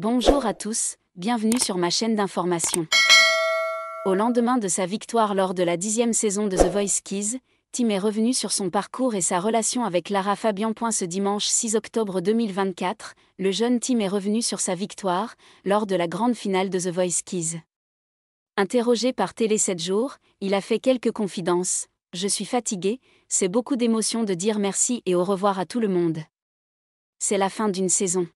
Bonjour à tous, bienvenue sur ma chaîne d'information. Au lendemain de sa victoire lors de la dixième saison de The Voice Kids, Tim est revenu sur son parcours et sa relation avec Lara Fabian. Ce dimanche 6 octobre 2024, le jeune Tim est revenu sur sa victoire lors de la grande finale de The Voice Kids. Interrogé par Télé 7 jours, il a fait quelques confidences. Je suis fatigué, c'est beaucoup d'émotion de dire merci et au revoir à tout le monde. C'est la fin d'une saison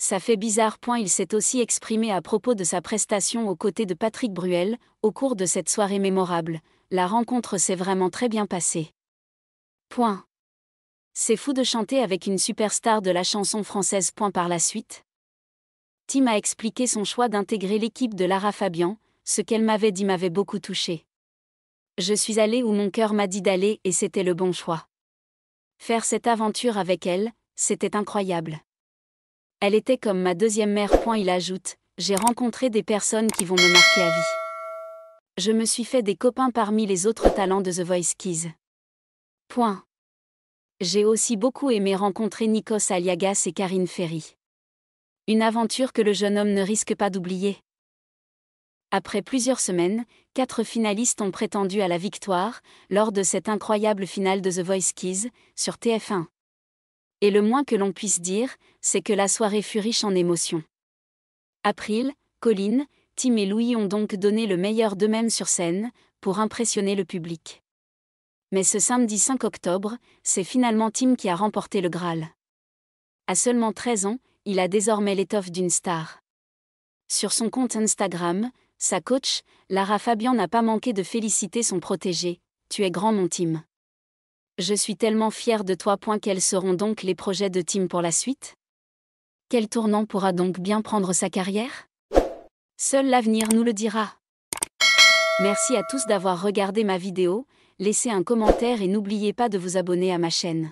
ça fait bizarre. point, Il s'est aussi exprimé à propos de sa prestation aux côtés de Patrick Bruel, au cours de cette soirée mémorable. La rencontre s'est vraiment très bien passée. Point. C'est fou de chanter avec une superstar de la chanson française. Point par la suite. Tim a expliqué son choix d'intégrer l'équipe de Lara Fabian, ce qu'elle m'avait dit m'avait beaucoup touché. Je suis allée où mon cœur m'a dit d'aller et c'était le bon choix. Faire cette aventure avec elle, c'était incroyable. Elle était comme ma deuxième mère. Point, il ajoute, j'ai rencontré des personnes qui vont me marquer à vie. Je me suis fait des copains parmi les autres talents de The Voice Kids. Point. J'ai aussi beaucoup aimé rencontrer Nikos Aliagas et Karine Ferry. Une aventure que le jeune homme ne risque pas d'oublier. Après plusieurs semaines, quatre finalistes ont prétendu à la victoire lors de cette incroyable finale de The Voice Kids sur TF1 et le moins que l'on puisse dire, c'est que la soirée fut riche en émotions. April, Colline, Tim et Louis ont donc donné le meilleur d'eux-mêmes sur scène, pour impressionner le public. Mais ce samedi 5 octobre, c'est finalement Tim qui a remporté le Graal. À seulement 13 ans, il a désormais l'étoffe d'une star. Sur son compte Instagram, sa coach, Lara Fabian n'a pas manqué de féliciter son protégé. Tu es grand mon Tim. Je suis tellement fière de toi. Point quels seront donc les projets de Tim pour la suite Quel tournant pourra donc bien prendre sa carrière Seul l'avenir nous le dira. Merci à tous d'avoir regardé ma vidéo, laissez un commentaire et n'oubliez pas de vous abonner à ma chaîne.